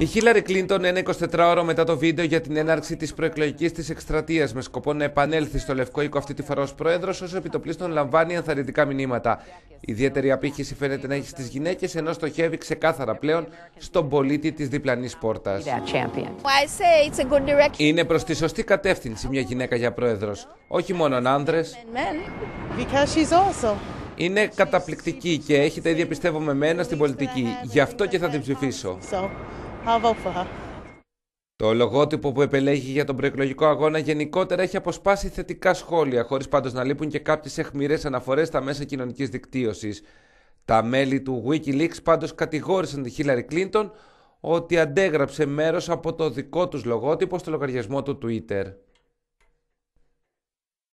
Η Χίλαρη Κλίντον, ένα 24ωρο μετά το βίντεο για την έναρξη της προεκλογικής της εκστρατείας, με σκοπό να επανέλθει στο Λευκό Οίκο αυτή τη φορά ως πρόεδρος, ως επιτοπλίστων λαμβάνει ενθαρρυντικά μηνύματα. Ιδιαίτερη απήχηση φαίνεται να έχει στις γυναίκες, ενώ στοχεύει ξεκάθαρα πλέον στον πολίτη της διπλανής πόρτας. Είναι προς τη σωστή κατεύθυνση μια γυναίκα για πρόεδρος, όχι μόνο άνδρες. Είναι καταπληκτική και έχει τα ίδια πιστεύω με μένα στην πολιτική. Γι' αυτό και θα την ψηφίσω. Το λογότυπο που επελέγει για τον προεκλογικό αγώνα γενικότερα έχει αποσπάσει θετικά σχόλια, χωρίς πάντως να λείπουν και κάποιες αιχμηρές αναφορές στα μέσα κοινωνικής δικτύωσης. Τα μέλη του Wikileaks πάντως κατηγόρησαν τη Χίλαρη Κλίντον ότι αντέγραψε μέρος από το δικό τους λογότυπο στο λογαριασμό του Twitter.